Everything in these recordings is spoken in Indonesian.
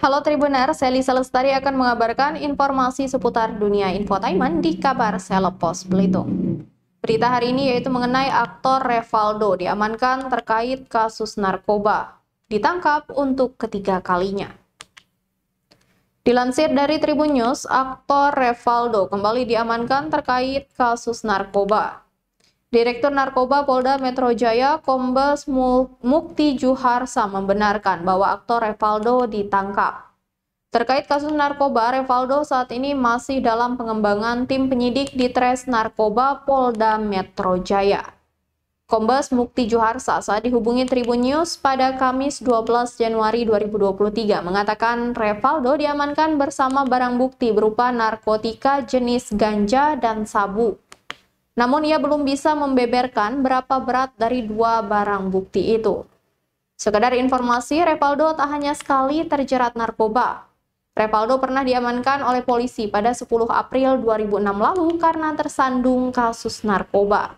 Halo Tribuner, saya Lisa Lestari akan mengabarkan informasi seputar dunia infotainment di kabar Selepos Belitung. Berita hari ini yaitu mengenai aktor Revaldo diamankan terkait kasus narkoba. Ditangkap untuk ketiga kalinya. Dilansir dari Tribun News, aktor Revaldo kembali diamankan terkait kasus narkoba. Direktur Narkoba Polda Metro Jaya Kombes Mukti Juharsa membenarkan bahwa aktor Revaldo ditangkap. Terkait kasus narkoba, Revaldo saat ini masih dalam pengembangan tim penyidik di Tres Narkoba Polda Metro Jaya. Kombes Mukti Juharsa saat dihubungi Tribun News pada Kamis 12 Januari 2023 mengatakan Revaldo diamankan bersama barang bukti berupa narkotika jenis ganja dan sabu. Namun ia belum bisa membeberkan berapa berat dari dua barang bukti itu. Sekedar informasi, Revaldo tak hanya sekali terjerat narkoba. Revaldo pernah diamankan oleh polisi pada 10 April 2006 lalu karena tersandung kasus narkoba.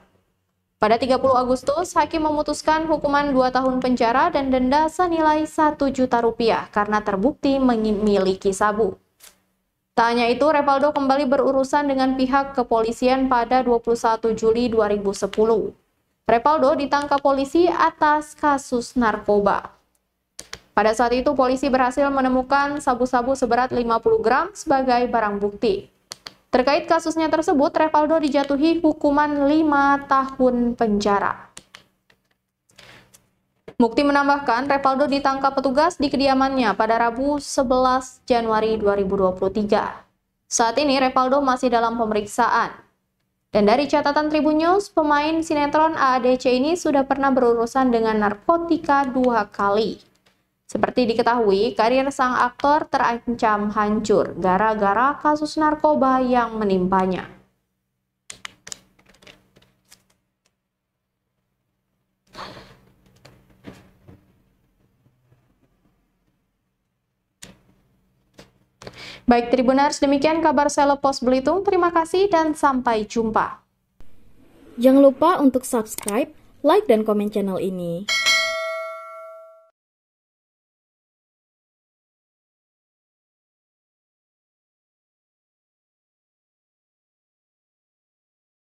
Pada 30 Agustus, hakim memutuskan hukuman 2 tahun penjara dan denda senilai 1 juta rupiah karena terbukti memiliki sabu. Tak hanya itu, Revaldo kembali berurusan dengan pihak kepolisian pada 21 Juli 2010. Revaldo ditangkap polisi atas kasus narkoba. Pada saat itu, polisi berhasil menemukan sabu-sabu seberat 50 gram sebagai barang bukti. Terkait kasusnya tersebut, Revaldo dijatuhi hukuman 5 tahun penjara. Mukti menambahkan, Revaldo ditangkap petugas di kediamannya pada Rabu 11 Januari 2023. Saat ini Revaldo masih dalam pemeriksaan. Dan dari catatan Tribun News, pemain sinetron AADC ini sudah pernah berurusan dengan narkotika dua kali. Seperti diketahui, karir sang aktor terancam hancur gara-gara kasus narkoba yang menimpanya. Baik Tribuners, demikian kabar Selo Pos Belitung. Terima kasih dan sampai jumpa. Jangan lupa untuk subscribe, like, dan komen channel ini.